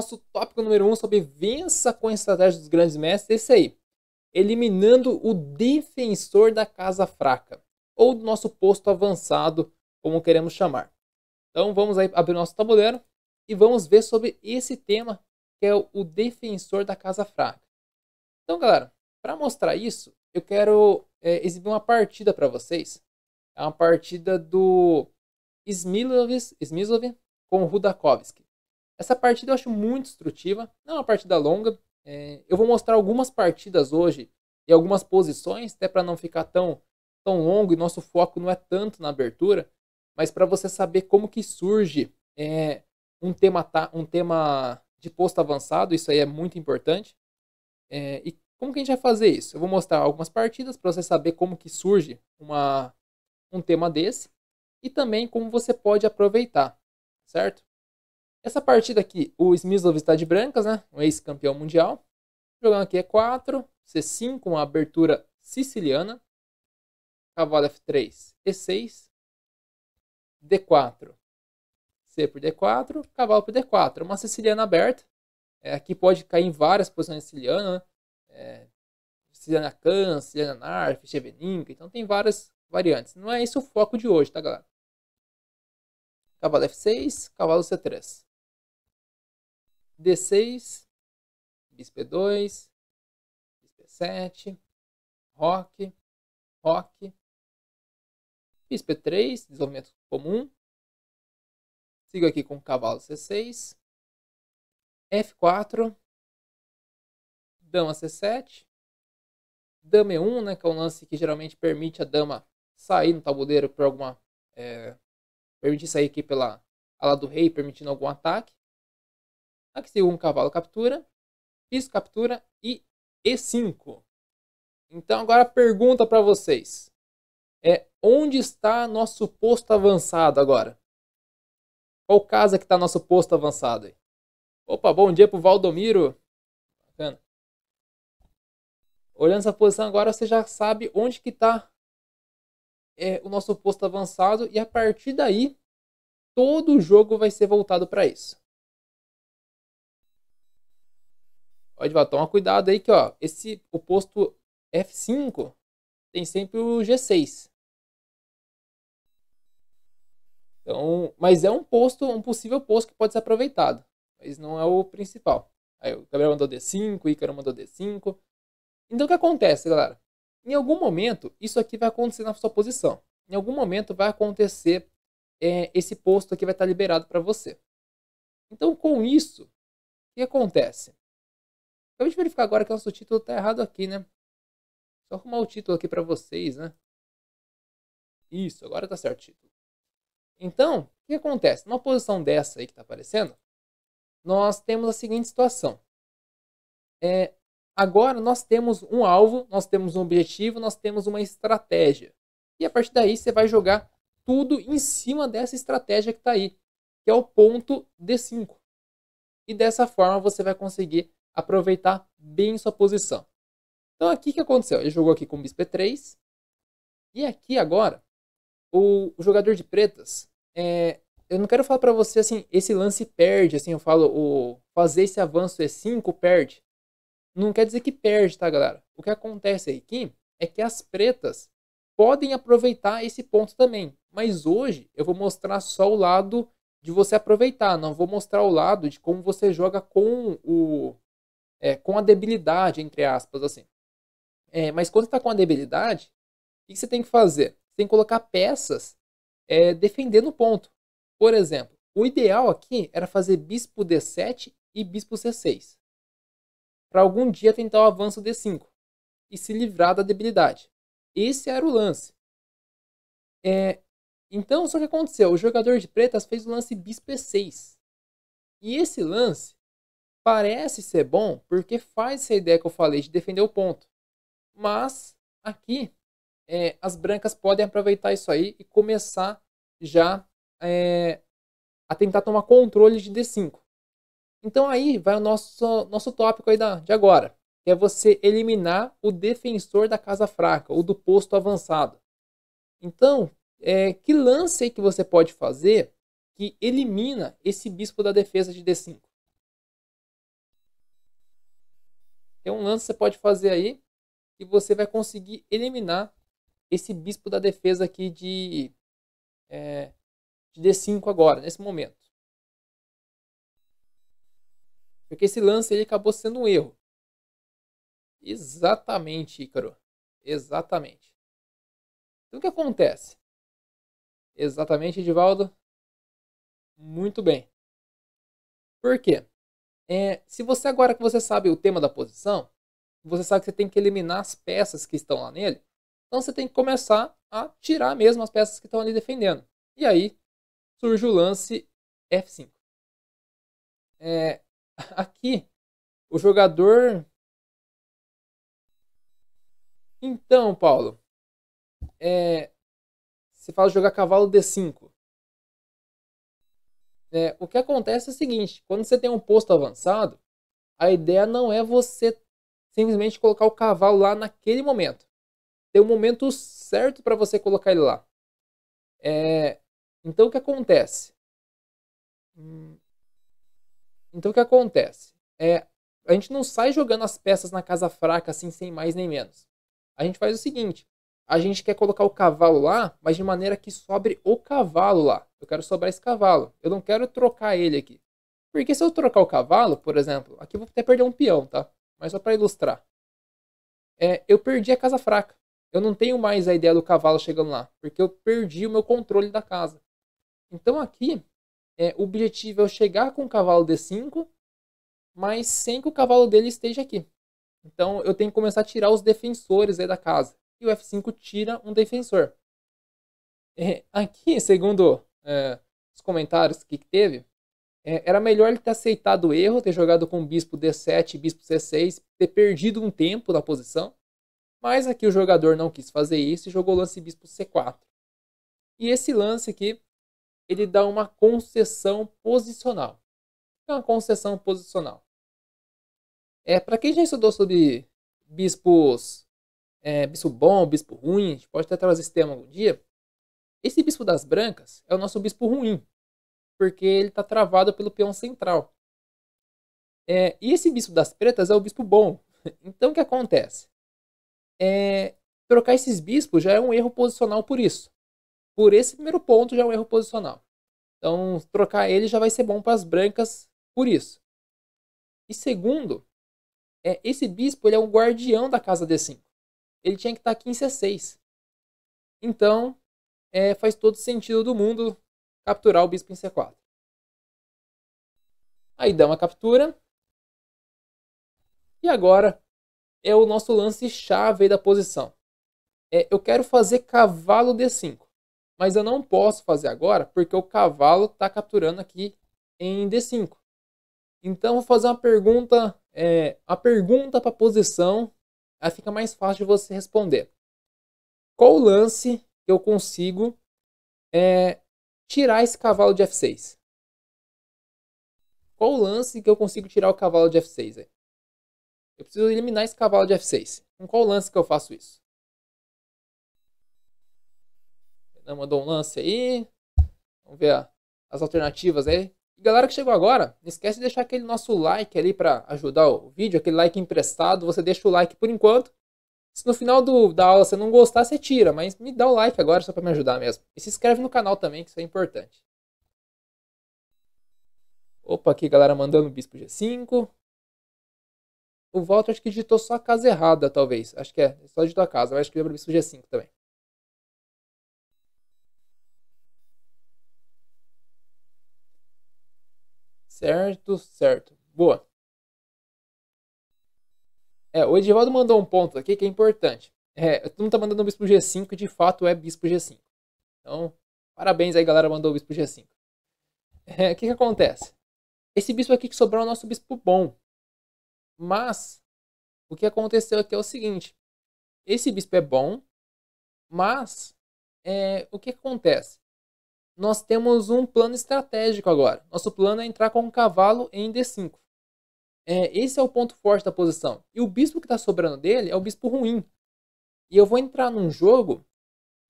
nosso tópico número 1 um sobre vença com a estratégia dos grandes mestres é esse aí. Eliminando o defensor da casa fraca, ou do nosso posto avançado, como queremos chamar. Então vamos aí abrir nosso tabuleiro e vamos ver sobre esse tema que é o defensor da casa fraca. Então galera, para mostrar isso, eu quero é, exibir uma partida para vocês. É uma partida do Smilov, Smilov com Rudakovsky. Essa partida eu acho muito instrutiva, não é uma partida longa. É, eu vou mostrar algumas partidas hoje e algumas posições, até para não ficar tão, tão longo e nosso foco não é tanto na abertura, mas para você saber como que surge é, um, tema um tema de posto avançado, isso aí é muito importante. É, e como que a gente vai fazer isso? Eu vou mostrar algumas partidas para você saber como que surge uma, um tema desse e também como você pode aproveitar, certo? Essa partida aqui, o Smyslov está de brancas, né? Um ex-campeão mundial. Jogando aqui E4, é C5, uma abertura siciliana. Cavalo F3, E6. D4, C por D4, cavalo por D4. É uma siciliana aberta. É, aqui pode cair em várias posições sicilianas. Né? É, siciliana Can, Siciliana Narf, Cheveninga. Então tem várias variantes. Não é esse o foco de hoje, tá, galera? Cavalo F6, cavalo C3. D6, bispo d 2 bispo E7, roque, roque, bispo E3, desenvolvimento comum. Sigo aqui com cavalo C6, F4, dama C7, dama E1, né, que é um lance que geralmente permite a dama sair no tabuleiro por alguma... É, permitir sair aqui pela ala do rei, permitindo algum ataque. Aqui tem um cavalo captura, piso captura e E5. Então agora a pergunta para vocês é onde está nosso posto avançado agora? Qual casa que está nosso posto avançado aí? Opa, bom dia pro Valdomiro. Bacana. Olhando essa posição agora, você já sabe onde que está é, o nosso posto avançado e a partir daí todo o jogo vai ser voltado para isso. Ó, tomar toma cuidado aí que, ó, esse, o posto F5 tem sempre o G6. Então, mas é um posto, um possível posto que pode ser aproveitado, mas não é o principal. Aí o Gabriel mandou D5, o Ícaro mandou D5. Então o que acontece, galera? Em algum momento, isso aqui vai acontecer na sua posição. Em algum momento vai acontecer é, esse posto aqui vai estar liberado para você. Então com isso, o que acontece? Acabei de verificar agora que nosso título tá errado aqui, né? Só arrumar o título aqui para vocês, né? Isso, agora tá certo o título. Então, o que acontece? Numa posição dessa aí que tá aparecendo, nós temos a seguinte situação. É, agora nós temos um alvo, nós temos um objetivo, nós temos uma estratégia. E a partir daí você vai jogar tudo em cima dessa estratégia que está aí, que é o ponto D5. E dessa forma você vai conseguir aproveitar bem sua posição. Então aqui que aconteceu? Ele jogou aqui com bispo e3. E aqui agora, o, o jogador de pretas, é, eu não quero falar para você assim, esse lance perde, assim, eu falo, o fazer esse avanço e5 perde. Não quer dizer que perde, tá, galera? O que acontece aqui é que as pretas podem aproveitar esse ponto também. Mas hoje eu vou mostrar só o lado de você aproveitar, não vou mostrar o lado de como você joga com o, é, com a debilidade, entre aspas, assim. É, mas quando está com a debilidade, o que você tem que fazer? Você tem que colocar peças é, defendendo o ponto. Por exemplo, o ideal aqui era fazer bispo D7 e bispo C6. Para algum dia tentar o avanço D5 e se livrar da debilidade. Esse era o lance. É, então, só que aconteceu, o jogador de pretas fez o lance bispo E6. E esse lance parece ser bom porque faz essa ideia que eu falei de defender o ponto. Mas aqui é, as brancas podem aproveitar isso aí e começar já é, a tentar tomar controle de D5. Então aí vai o nosso, nosso tópico aí da, de agora, que é você eliminar o defensor da casa fraca ou do posto avançado. Então, é, que lance aí que você pode fazer que elimina esse bispo da defesa de D5? Tem um lance que você pode fazer aí e você vai conseguir eliminar esse bispo da defesa aqui de, é, de D5 agora, nesse momento. Porque esse lance ele acabou sendo um erro. Exatamente, Ícaro. Exatamente. Então o que acontece? Exatamente, Edivaldo. Muito bem. Por quê? É, se você agora que você sabe o tema da posição, você sabe que você tem que eliminar as peças que estão lá nele, então você tem que começar a tirar mesmo as peças que estão ali defendendo. E aí surge o lance F5. É, aqui, o jogador. Então, Paulo, é, você fala jogar cavalo D5. É, o que acontece é o seguinte: quando você tem um posto avançado, a ideia não é você simplesmente colocar o cavalo lá naquele momento. Tem um momento certo para você colocar ele lá. É, então o que acontece? Então o que acontece? É, a gente não sai jogando as peças na casa fraca assim sem mais nem menos. A gente faz o seguinte: a gente quer colocar o cavalo lá, mas de maneira que sobre o cavalo lá. Eu quero sobrar esse cavalo. Eu não quero trocar ele aqui. Porque se eu trocar o cavalo, por exemplo, aqui eu vou até perder um peão, tá? Mas só para ilustrar. É, eu perdi a casa fraca. Eu não tenho mais a ideia do cavalo chegando lá, porque eu perdi o meu controle da casa. Então aqui, é, o objetivo é eu chegar com o cavalo D5, mas sem que o cavalo dele esteja aqui. Então eu tenho que começar a tirar os defensores da casa e o F5 tira um defensor. É, aqui, segundo é, os comentários que teve, é, era melhor ele ter aceitado o erro, ter jogado com bispo D7 bispo C6, ter perdido um tempo na posição, mas aqui o jogador não quis fazer isso e jogou lance bispo C4. E esse lance aqui, ele dá uma concessão posicional. O que é uma concessão posicional? É, Para quem já estudou sobre bispos é, bispo bom, bispo ruim, a gente pode até trazer esse tema algum dia. Esse bispo das brancas é o nosso bispo ruim, porque ele está travado pelo peão central. É, e esse bispo das pretas é o bispo bom. Então o que acontece? É, trocar esses bispos já é um erro posicional por isso. Por esse primeiro ponto já é um erro posicional. Então trocar ele já vai ser bom para as brancas por isso. E segundo, é, esse bispo ele é um guardião da casa D5 ele tinha que estar tá aqui em C6. Então, é, faz todo sentido do mundo capturar o bispo em C4. Aí dá uma captura. E agora é o nosso lance chave da posição. É, eu quero fazer cavalo D5, mas eu não posso fazer agora porque o cavalo está capturando aqui em D5. Então vou fazer uma pergunta, é, a pergunta para a posição aí fica mais fácil de você responder. Qual o lance que eu consigo é, tirar esse cavalo de F6? Qual o lance que eu consigo tirar o cavalo de F6? Aí? Eu preciso eliminar esse cavalo de F6. Com qual lance que eu faço isso? Mandou um lance aí. Vamos ver ó, as alternativas aí. E galera que chegou agora, não esquece de deixar aquele nosso like ali para ajudar o vídeo, aquele like emprestado. Você deixa o like por enquanto. Se no final do, da aula você não gostar, você tira, mas me dá o like agora só para me ajudar mesmo. E se inscreve no canal também, que isso é importante. Opa, aqui galera mandando o bispo G5. O Walter acho que digitou só a casa errada, talvez. Acho que é, só digitou a casa, mas acho que lembra o bispo G5 também. Certo, certo. Boa. É, o Edivaldo mandou um ponto aqui que é importante. É, tu não tá mandando o bispo G5 e de fato é bispo G5. Então, parabéns aí, galera, mandou o bispo G5. É, o que que acontece? Esse bispo aqui que sobrou é o nosso bispo bom. Mas, o que aconteceu aqui é o seguinte. Esse bispo é bom, mas, é, o que acontece? nós temos um plano estratégico agora. Nosso plano é entrar com um cavalo em D5. É, esse é o ponto forte da posição. E o bispo que está sobrando dele é o bispo ruim. E eu vou entrar num jogo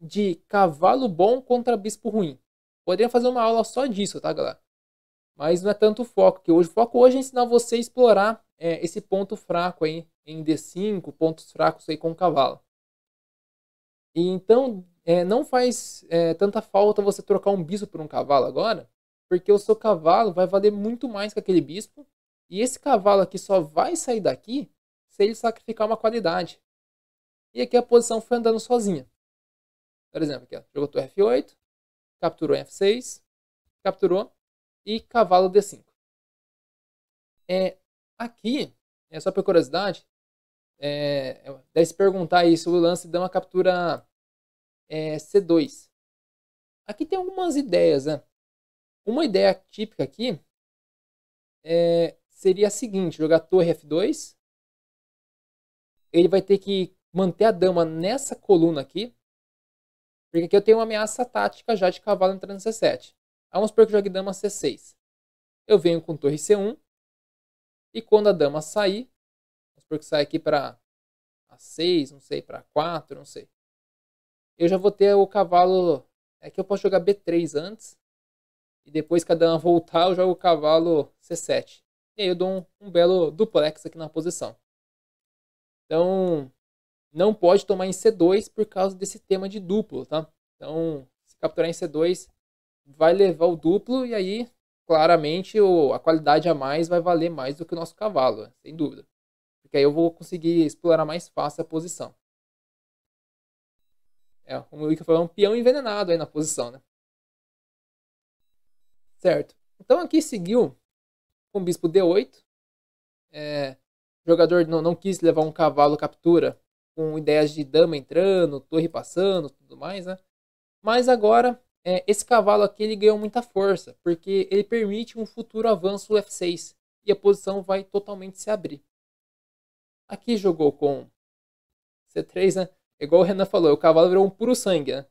de cavalo bom contra bispo ruim. Poderia fazer uma aula só disso, tá, galera? Mas não é tanto o foco que hoje. O foco hoje é ensinar você a explorar é, esse ponto fraco aí em D5, pontos fracos aí com o cavalo. E então, é, não faz é, tanta falta você trocar um bispo por um cavalo agora, porque o seu cavalo vai valer muito mais que aquele bispo, e esse cavalo aqui só vai sair daqui se ele sacrificar uma qualidade. E aqui a posição foi andando sozinha. Por exemplo, aqui, ó, jogou F8, capturou F6, capturou e cavalo D5. É, aqui, é só por curiosidade, é, deve se perguntar aí se o lance deu uma captura é, C2. Aqui tem algumas ideias. Né? Uma ideia típica aqui é, seria a seguinte, jogar torre F2. Ele vai ter que manter a dama nessa coluna aqui, porque aqui eu tenho uma ameaça tática já de cavalo entrando em C7. Vamos supor que eu jogue dama C6. Eu venho com torre C1. E quando a dama sair, vamos supor que sai aqui para A6, não sei, para A4, não sei eu já vou ter o cavalo. É que eu posso jogar B3 antes. E depois, cada um voltar, eu jogo o cavalo C7. E aí eu dou um, um belo duplex aqui na posição. Então, não pode tomar em C2 por causa desse tema de duplo, tá? Então, se capturar em C2, vai levar o duplo e aí, claramente, o, a qualidade a mais vai valer mais do que o nosso cavalo, sem dúvida. Porque aí eu vou conseguir explorar mais fácil a posição. É, como o Wicca falou, é um peão envenenado aí na posição, né? Certo. Então aqui seguiu com o bispo D8. É, o jogador não, não quis levar um cavalo captura com ideias de dama entrando, torre passando, tudo mais, né? Mas agora, é, esse cavalo aqui ele ganhou muita força, porque ele permite um futuro avanço F6 e a posição vai totalmente se abrir. Aqui jogou com C3, né? igual o Renan falou, o cavalo virou um puro sangue, né?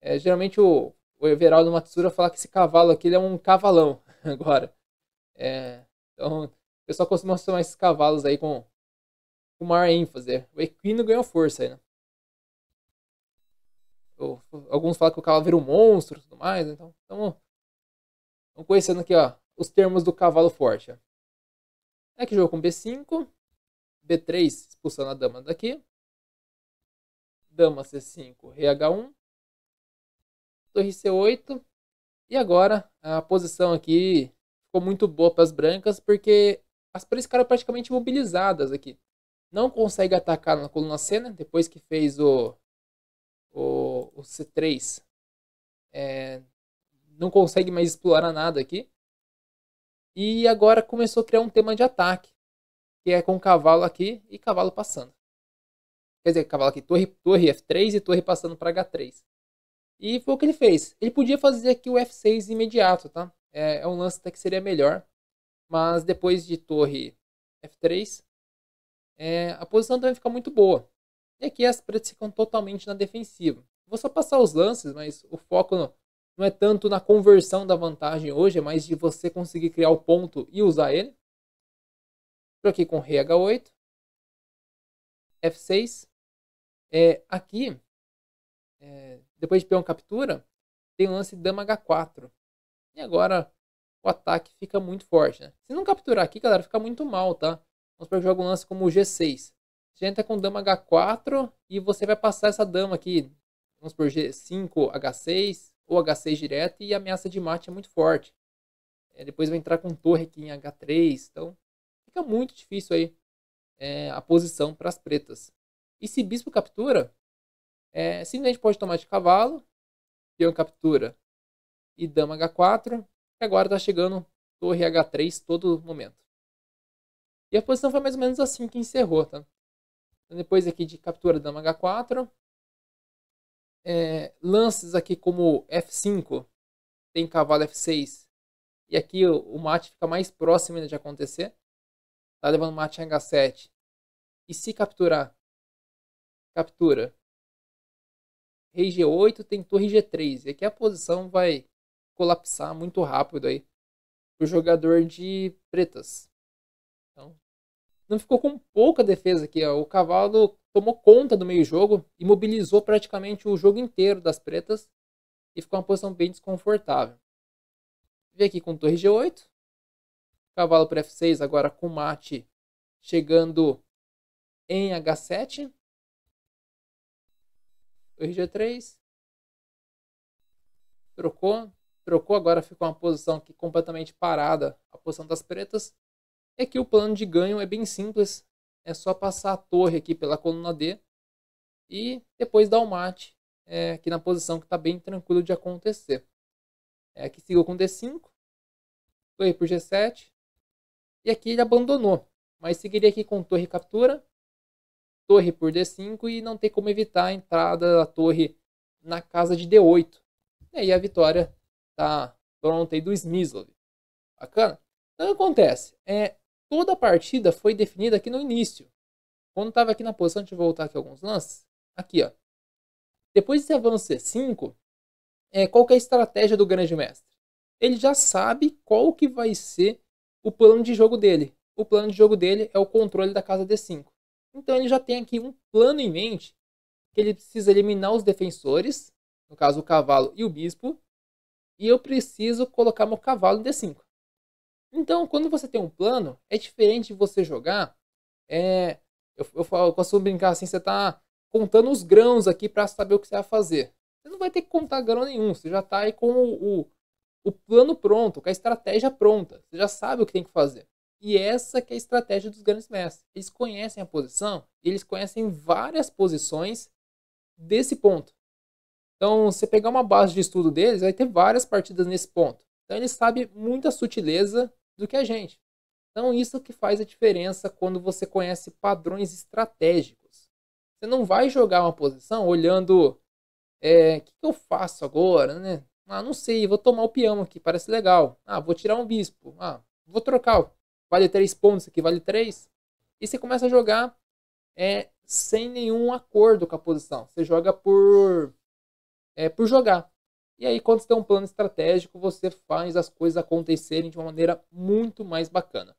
É, geralmente o, o Everaldo Matsura fala que esse cavalo aqui ele é um cavalão agora. É, então, o pessoal costuma chamar esses cavalos aí com, com maior ênfase. O equino ganhou força aí, né? Alguns falam que o cavalo vira um monstro e tudo mais, né? então estamos conhecendo aqui ó, os termos do cavalo forte. É que jogou com B5, B3 expulsando a dama daqui, dama c5, rei h1, torre c8. E agora a posição aqui ficou muito boa para as brancas, porque as três ficaram praticamente imobilizadas aqui. Não consegue atacar na coluna C, né? Depois que fez o, o, o C3. É, não consegue mais explorar nada aqui. E agora começou a criar um tema de ataque. Que é com cavalo aqui e cavalo passando. Quer dizer, cavalo aqui, torre, torre F3 e torre passando para H3. E foi o que ele fez. Ele podia fazer aqui o F6 imediato, tá? É, é um lance até que seria melhor. Mas depois de torre F3, é, a posição também fica muito boa. E aqui as pretas ficam totalmente na defensiva. Vou só passar os lances, mas o foco não, não é tanto na conversão da vantagem hoje, é mais de você conseguir criar o ponto e usar ele. Estou aqui com rei H8. F6. É, aqui, é, depois de peão captura, tem o lance de dama h4. E agora o ataque fica muito forte, né? Se não capturar aqui, galera, fica muito mal, tá? Vamos para que joga um lance como o g6. Você entra com dama h4 e você vai passar essa dama aqui. Vamos por g5, h6 ou h6 direto e a ameaça de mate é muito forte. É, depois vai entrar com torre aqui em h3. Então fica muito difícil aí é, a posição para as pretas. E se bispo captura, é, simplesmente pode tomar de cavalo, peão captura e dama h4, E agora está chegando torre h3 todo momento. E a posição foi mais ou menos assim que encerrou, tá? Então, depois aqui de captura dama h4, é, lances aqui como f5, tem cavalo f6, e aqui o, o mate fica mais próximo ainda de acontecer. Está levando mate em h7. E se capturar, captura. Rei G8 tem torre G3. E aqui a posição vai colapsar muito rápido aí o jogador de pretas. Então, não ficou com pouca defesa aqui. Ó. O cavalo tomou conta do meio jogo, imobilizou praticamente o jogo inteiro das pretas e ficou uma posição bem desconfortável. Vem aqui com torre G8. Cavalo para F6 agora com mate chegando em H7. RG3. Trocou. Trocou, agora ficou uma posição aqui completamente parada, a posição das pretas. É e aqui o plano de ganho é bem simples. É só passar a torre aqui pela coluna D e depois dar o mate é, aqui na posição que está bem tranquilo de acontecer. É, aqui seguiu com D5, torre por G7 e aqui ele abandonou, mas seguiria aqui com torre captura torre por D5 e não tem como evitar a entrada da torre na casa de D8. E aí a vitória está pronta aí do Smislov. Bacana? Então o que acontece? É, toda a partida foi definida aqui no início. Quando estava aqui na posição, deixa eu voltar aqui alguns lances. Aqui, ó. Depois desse avanço C5, é, qual é a estratégia do grande mestre? Ele já sabe qual que vai ser o plano de jogo dele. O plano de jogo dele é o controle da casa D5. Então ele já tem aqui um plano em mente que ele precisa eliminar os defensores, no caso o cavalo e o bispo, e eu preciso colocar meu cavalo em D5. Então, quando você tem um plano, é diferente de você jogar. É, eu, eu, eu costumo brincar assim: você está contando os grãos aqui para saber o que você vai fazer. Você não vai ter que contar grão nenhum, você já está aí com o, o, o plano pronto, com a estratégia pronta, você já sabe o que tem que fazer. E essa que é a estratégia dos grandes mestres. Eles conhecem a posição, eles conhecem várias posições desse ponto. Então, você pegar uma base de estudo deles, vai ter várias partidas nesse ponto. Então, eles sabem muita sutileza do que a gente. Então, isso que faz a diferença quando você conhece padrões estratégicos. Você não vai jogar uma posição olhando é, o que, que, eu faço agora, né? Ah, não sei, vou tomar o peão aqui, parece legal. Ah, vou tirar um bispo. Ah, vou trocar vale 3 pontos, aqui vale 3. E você começa a jogar é, sem nenhum acordo com a posição. Você joga por, é, por jogar. E aí, quando você tem um plano estratégico, você faz as coisas acontecerem de uma maneira muito mais bacana.